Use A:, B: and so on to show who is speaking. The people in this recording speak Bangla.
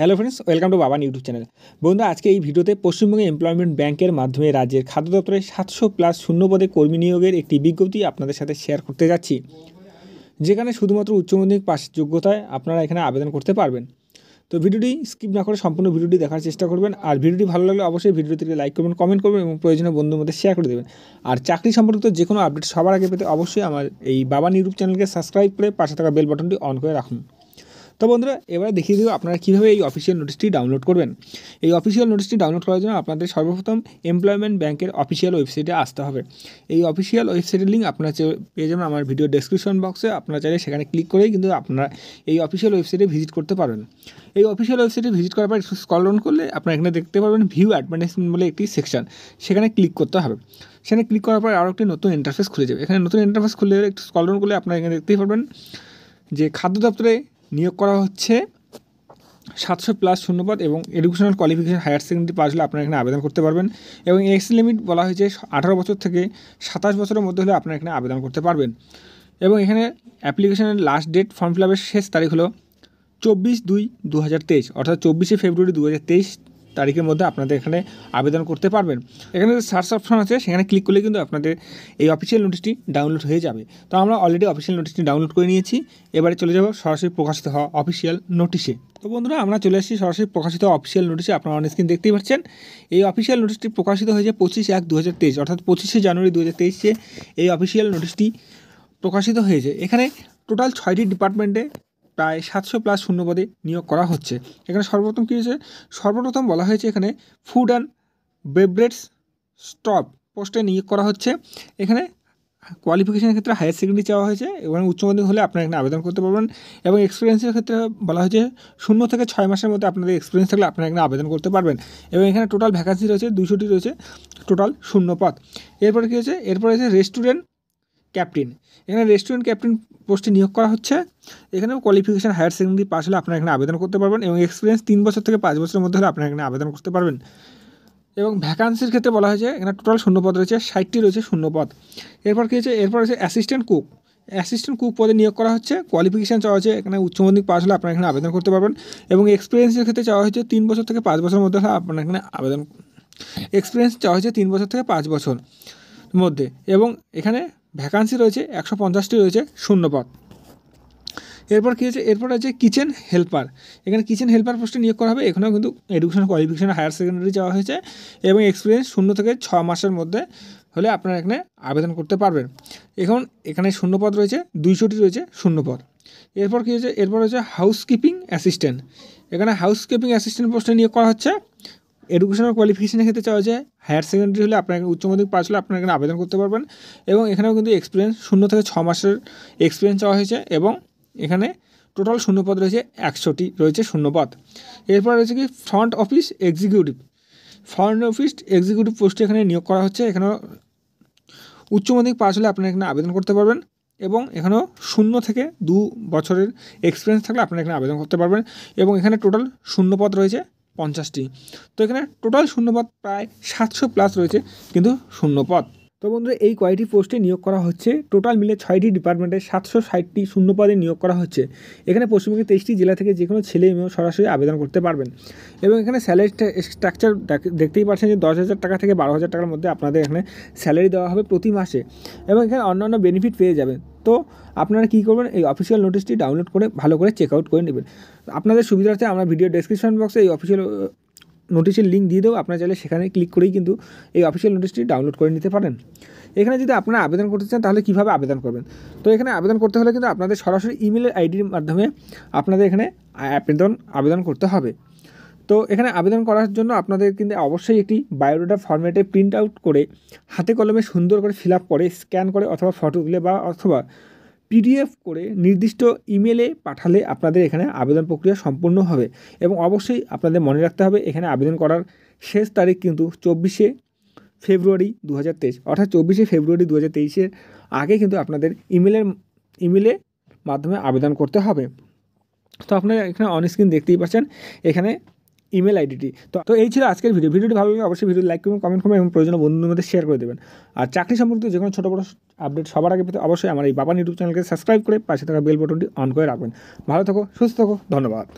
A: hello friends welcome to Baban YouTube channel বন্ধু আজকে এই ভিডিওতে পশ্চিমবঙ্গে এমপ্লয়মেন্ট ব্যাংকের মাধ্যমে রাজ্যের খাদ্য দপ্তরে সাতশো প্লাস শূন্য পদে কর্মী নিয়োগের একটি বিজ্ঞপ্তি আপনাদের সাথে শেয়ার করতে যাচ্ছি যেখানে শুধুমাত্র উচ্চমাধ্যমিক পাশ যোগ্যতায় আপনারা এখানে আবেদন করতে পারবেন তো ভিডিওটি স্কিপ না করে সম্পূর্ণ ভিডিওটি দেখার চেষ্টা করবেন আর ভিডিওটি ভালো লাগলে অবশ্যই ভিডিওটিতে লাইক করবেন কমেন্ট করবেন এবং প্রয়োজনীয় বন্ধুর মধ্যে শেয়ার করে দেবেন আর চাকরি সম্পর্কিত যে কোনো আপডেট সবার আগে পেতে অবশ্যই আমার এই বাবান ইউটিউব চ্যানেলকে সাবস্ক্রাইব করে পাশে থাকা বেল বাটনটি অন করে রাখুন তো বন্ধুরা এবারে দেখিয়ে দেবো আপনারা কীভাবে এই অফিসিয়াল নোটিশটি ডাউনলোড করবেন এই অফিসিয়াল নোটিশটি ডাউনলোড করার জন্য আপনাদের সর্বপ্রথম এমপ্লয়মেন্ট ব্যাংকের অফিসিয়াল ওয়েবসাইটে আসতে হবে এই অফিসিয়াল ওয়েবসাইটের লিঙ্ক আপনার পেয়ে যাবেন আমার ভিডিও ডেসক্রিপশন বক্সে আপনারা চাইলে সেখানে ক্লিক করেই কিন্তু আপনারা এই অফিসিয়াল ওয়েবসাইটে ভিজিট করতে পারবেন এই অফিসিয়াল ওয়েবসাইটে ভিজিট করার পর স্কল রন করলে আপনারা এখানে দেখতে পারবেন ভিউ অ্যাডভার্টাইজমেন্ট বলে একটি সেকশন সেখানে ক্লিক করতে হবে সেখানে ক্লিক করার পর আরও একটি নতুন ইন্টারফেস খুলে যাবে এখানে নতুন ইন্টারফেস খুলে একটু স্কল রন করলে আপনারা এখানে দেখতেই পারবেন যে খাদ্য দপ্তরে নিয়োগ করা হচ্ছে সাতশো প্লাস শূন্যপদ এবং educational qualification higher secondary pass হলে আপনারা এখানে আবেদন করতে পারবেন এবং এক্স লিমিট বলা হয়েছে আঠারো বছর থেকে সাতাশ বছরের মধ্যে হলে আপনারা এখানে আবেদন করতে পারবেন এবং এখানে অ্যাপ্লিকেশনের লাস্ট ডেট ফর্ম ফিল আপের শেষ তারিখ হলো চব্বিশ দুই দু হাজার তেইশ অর্থাৎ চব্বিশে ফেব্রুয়ারি দু হাজার তেইশ তারিখের মধ্যে আপনাদের এখানে আবেদন করতে পারবেন এখানে যে সার্চ অপশন আছে সেখানে ক্লিক করলে কিন্তু আপনাদের এই অফিসিয়াল নোটিশটি ডাউনলোড হয়ে যাবে তো আমরা অলরেডি অফিসিয়াল নোটিশটি ডাউনলোড করে নিয়েছি এবারে চলে যাব সরাসরি প্রকাশিত হওয়া অফিসিয়াল নোটিশে তো বন্ধুরা আমরা চলে আসছি সরাসরি প্রকাশিত অফিসিয়াল নোটিশে আপনারা অনেক স্ক্রিন দেখতেই পাচ্ছেন এই অফিসিয়াল নোটিশটি প্রকাশিত হয়েছে পঁচিশ এক দু অর্থাৎ পঁচিশে জানুয়ারি দু হাজার এই অফিসিয়াল নোটিশটি প্রকাশিত হয়েছে এখানে টোটাল ছয়টি ডিপার্টমেন্টে প্রায় সাতশো প্লাস শূন্যপদে নিয়োগ করা হচ্ছে এখানে সর্বপ্রথম কী হয়েছে সর্বপ্রথম বলা হয়েছে এখানে ফুড অ্যান্ড বেবরেটস স্টপ পোস্টে নিয়োগ করা হচ্ছে এখানে কোয়ালিফিকেশনের ক্ষেত্রে হায়ার সেকেন্ডারি চাওয়া হয়েছে এবং উচ্চ মাধ্যমিক হলে আপনারা এখানে আবেদন করতে পারবেন এবং এক্সপিরিয়েন্সের ক্ষেত্রে বলা হয়েছে শূন্য থেকে ছয় মাসের মধ্যে আপনাদের এক্সপিরিয়েন্স থাকলে আপনারা এখানে আবেদন করতে পারবেন এবং এখানে টোটাল ভ্যাকান্সি রয়েছে দুশোটি রয়েছে টোটাল শূন্য পথ এরপরে কী হয়েছে এরপরে রয়েছে রেস্টুরেন্ট ক্যাপ্টেন এখানে রেস্টুরেন্ট ক্যাপ্টেন পোস্টে নিয়োগ করা হচ্ছে এখানে কোয়ালিফিকেশান হায়ার সেকেন্ডারি পাস হলে আপনারা এখানে আবেদন করতে পারবেন এবং এক্সপিরিয়েন্স তিন বছর থেকে পাঁচ বছরের মধ্যে হলে আপনারা এখানে আবেদন করতে পারবেন এবং ভ্যাকান্সির ক্ষেত্রে বলা হয়েছে এখানে টোটাল শূন্যপদ রয়েছে ষাটটি রয়েছে শূন্যপদ এরপর কী হচ্ছে এরপর হচ্ছে অ্যাসিস্ট্যান্ট কুক অ্যাসিস্ট্যান্ট কুক পদে নিয়োগ করা হচ্ছে কোয়ালিফিকেশান চাওয়া হচ্ছে এখানে উচ্চমাধ্যমিক পাস হলে আপনারা এখানে আবেদন করতে পারবেন এবং এক্সপিরিয়েন্সের ক্ষেত্রে চাওয়া হয়েছে তিন বছর থেকে পাঁচ বছরের মধ্যে হলে আপনারা এখানে আবেদন এক্সপিরিয়েন্স চাওয়া হয়েছে তিন বছর থেকে পাঁচ বছর মধ্যে এবং এখানে ভ্যাকান্সি রয়েছে একশো পঞ্চাশটি রয়েছে শূন্য পদ এরপর কী হচ্ছে এরপর আছে কিচেন হেল্পার এখানে কিচেন হেল্পার পোস্টে নিয়োগ করা হবে এখানেও কিন্তু এডুকেশন কোয়ালিফিকেশন হায়ার সেকেন্ডারি যাওয়া হয়েছে এবং এক্সপিরিয়েন্স শূন্য থেকে ছ মাসের মধ্যে হলে আপনারা এখানে আবেদন করতে পারবেন এখন এখানে শূন্যপদ রয়েছে দুইশোটি রয়েছে শূন্যপদ এরপর কী হচ্ছে এরপর হচ্ছে হাউসকিপিং অ্যাসিস্ট্যান্ট এখানে হাউসকিপিং অ্যাসিস্ট্যান্ট পোস্টে নিয়োগ করা হচ্ছে এডুকেশনাল কোয়ালিফিকেশনের ক্ষেত্রে চাওয়া যায় হায়ার সেকেন্ডারি হলে আপনার উচ্চ মাধ্যমিক পাস হলে আপনার এখানে আবেদন করতে পারবেন এবং এখানেও কিন্তু এক্সপিরিয়েন্স শূন্য থেকে ছ মাসের এক্সপিরিয়েন্স চাওয়া হয়েছে এবং এখানে টোটাল শূন্যপদ রয়েছে একশোটি রয়েছে শূন্যপদ এরপর রয়েছে কি front office executive front office executive পোস্টে এখানে নিয়োগ করা হচ্ছে এখানেও উচ্চ মাধ্যমিক পাস হলে আপনার এখানে আবেদন করতে পারবেন এবং এখানেও শূন্য থেকে দু বছরের এক্সপিরিয়েন্স থাকলে আপনার এখানে আবেদন করতে পারবেন এবং এখানে টোটাল শূন্য পদ রয়েছে পঞ্চাশটি তো এখানে টোটাল শূন্যপদ প্রায় সাতশো প্লাস রয়েছে কিন্তু শূন্যপদ তো বন্ধু এই কয়টি পোস্টে নিয়োগ করা হচ্ছে টোটাল মিলে ছয়টি ডিপার্টমেন্টে সাতশো ষাটটি শূন্য পদে নিয়োগ করা হচ্ছে এখানে পশ্চিমবঙ্গের তেইশটি জেলা থেকে যে কোনো ছেলে মেয়েও সরাসরি আবেদন করতে পারবেন এবং এখানে স্যালারি স্ট্রাকচার দেখতেই পাচ্ছেন যে দশ হাজার টাকা থেকে বারো হাজার টাকার মধ্যে আপনাদের এখানে স্যালারি দেওয়া হবে প্রতি মাসে এবং এখানে অন্যান্য বেনিফিট পেয়ে যাবেন তো আপনারা কী করবেন এই অফিসিয়াল নোটিশটি ডাউনলোড করে ভালো করে চেক আউট করে নেবেন আপনাদের সুবিধার্থে আমরা ভিডিও ডেসক্রিপশন বক্সে এই অফিসিয়াল নোটিশের লিঙ্ক দিয়ে দেবো আপনারা চাইলে সেখানে ক্লিক করেই কিন্তু এই অফিসিয়াল নোটিশটি ডাউনলোড করে নিতে পারেন এখানে যদি আপনারা আবেদন করতে চান তাহলে কীভাবে আবেদন করবেন তো এখানে আবেদন করতে হলে কিন্তু আপনাদের সরাসরি ইমেলের আইডির মাধ্যমে আপনাদের এখানে আবেদন আবেদন করতে হবে তো এখানে আবেদন করার জন্য আপনাদের কিন্তু অবশ্যই একটি বায়োডাটা ফর্ম্যাটে প্রিন্ট আউট করে হাতে কলমে সুন্দর করে ফিল আপ করে স্ক্যান করে অথবা ফটো তুলে বা অথবা পিডিএফ করে নির্দিষ্ট ইমেলে পাঠালে আপনাদের এখানে আবেদন প্রক্রিয়া সম্পূর্ণ হবে এবং অবশ্যই আপনাদের মনে রাখতে হবে এখানে আবেদন করার শেষ তারিখ কিন্তু চব্বিশে ফেব্রুয়ারি দু অর্থাৎ চব্বিশে ফেব্রুয়ারি দু হাজার আগে কিন্তু আপনাদের ইমেলের ইমেলে মাধ্যমে আবেদন করতে হবে তো আপনারা এখানে অনস্ক্রিন দেখতেই পাচ্ছেন এখানে ইমেল আইডিটি তো তো এই ছিল আজকের ভিডিও ভিডিওটি ভালো লাগলে অবশ্যই ভিডিও লাইক করবেন কমেন্ট করবেন এবং প্রয়োজনীয় বন্ধুদের মধ্যে শেয়ার করে দেবেন আর চাকরি সম্পর্কিত যে কোনো ছোটো বড়ো আপডেট সবার আগে পেতে অবশ্যই আমার এই বাবা ইউটিউব চ্যানেলকে সাবস্ক্রাইব করে পাশে থাকা বেল বটনটি অন করে রাখবেন ভালো থাকো সুস্থ থাকো ধন্যবাদ